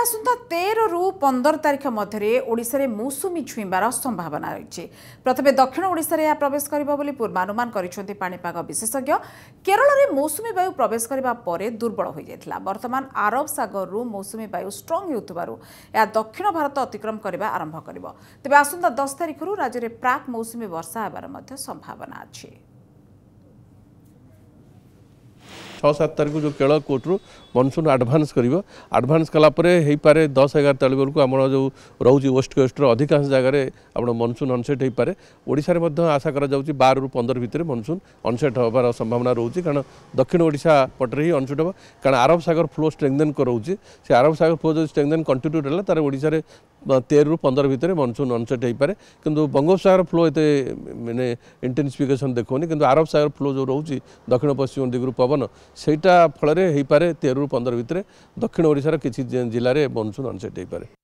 ଆସନ୍ତା ତେରରୁ ପନ୍ଦର ତାରିଖ ମଧ୍ୟରେ ଓଡ଼ିଶାରେ ମୌସୁମୀ ଛୁଇଁବାର ସମ୍ଭାବନା ରହିଛି ପ୍ରଥମେ ଦକ୍ଷିଣ ଓଡ଼ିଶାରେ ଏହା ପ୍ରବେଶ କରିବ ବୋଲି ପୂର୍ବାନୁମାନ କରିଛନ୍ତି ପାଣିପାଗ ବିଶେଷଜ୍ଞ କେରଳରେ ମୌସୁମୀ ବାୟୁ ପ୍ରବେଶ କରିବା ପରେ ଦୁର୍ବଳ ହୋଇଯାଇଥିଲା ବର୍ତ୍ତମାନ ଆରବ ସାଗରରୁ ମୌସୁମୀ ବାୟୁ ଷ୍ଟ୍ରଙ୍ଗ ହେଉଥିବାରୁ ଏହା ଦକ୍ଷିଣ ଭାରତ ଅତିକ୍ରମ କରିବା ଆରମ୍ଭ କରିବ ତେବେ ଆସନ୍ତା ଦଶ ତାରିଖରୁ ରାଜ୍ୟରେ ପ୍ରାକ୍ ମୌସୁମୀ ବର୍ଷା ହେବାର ମଧ୍ୟ ସମ୍ଭାବନା ଅଛି ଛଅ ସାତ ତାରିଖକୁ ଯେଉଁ କେଳ କୋର୍ଟରୁ ମନସୁନ୍ ଆଡ଼ଭାନ୍ସ କରିବ ଆଡ଼ଭାନ୍ସ କଲାପରେ ହେଇପାରେ ଦଶ ଏଗାର ତାଳି ବେଳକୁ ଆମର ଯେଉଁ ରହୁଛି ୱେଷ୍ଟ କୋଷ୍ଟର ଅଧିକାଂଶ ଜାଗାରେ ଆମର ମନସୁନ୍ ଅନସେଟ୍ ହେଇପାରେ ଓଡ଼ିଶାରେ ମଧ୍ୟ ଆଶା କରାଯାଉଛି ବାରରୁ ପନ୍ଦର ଭିତରେ ମନସୁନ୍ ଅନସେଟ୍ ହେବାର ସମ୍ଭାବନା ରହୁଛି କାରଣ ଦକ୍ଷିଣ ଓଡ଼ିଶା ପଟରେ ହିଁ ଅନସେଟ୍ ହେବ କାରଣ ଆରବ ସାଗର ଫ୍ଲୋ ଷ୍ଟ୍ରେଙ୍ଗଦେନ୍ କରଉଛି ସେ ଆରବ ସାଗର ଫ୍ଲୋ ଯଦି ଷ୍ଟ୍ରେଙ୍ଗଦେନ୍ କଣ୍ଟିନ୍ୟୁ ହେଲା ତା'ହେଲେ ଓଡ଼ିଶାରେ ତେରରୁ ପନ୍ଦର ଭିତରେ ମନସୁନ୍ ଅନସେଟ୍ ହୋଇପାରେ କିନ୍ତୁ ବଙ୍ଗୋପସାଗର ଫ୍ଲୋ ଏତେ ମାନେ ଇଣ୍ଟେନ୍ସିଫିକେସନ୍ ଦେଖାଉନି କିନ୍ତୁ ଆରବ ସାଗର ଫ୍ଲୋ ଯେଉଁ ରହୁଛି ଦକ୍ଷିଣ ପଶ୍ଚିମ ଦିଗରୁ ପବନ ସେଇଟା ଫଳରେ ହୋଇପାରେ ତେରରୁ ପନ୍ଦର ଭିତରେ ଦକ୍ଷିଣ ଓଡ଼ିଶାର କିଛି ଜିଲ୍ଲାରେ ମନସୁନ୍ ଅନସେଟ୍ ହୋଇପାରେ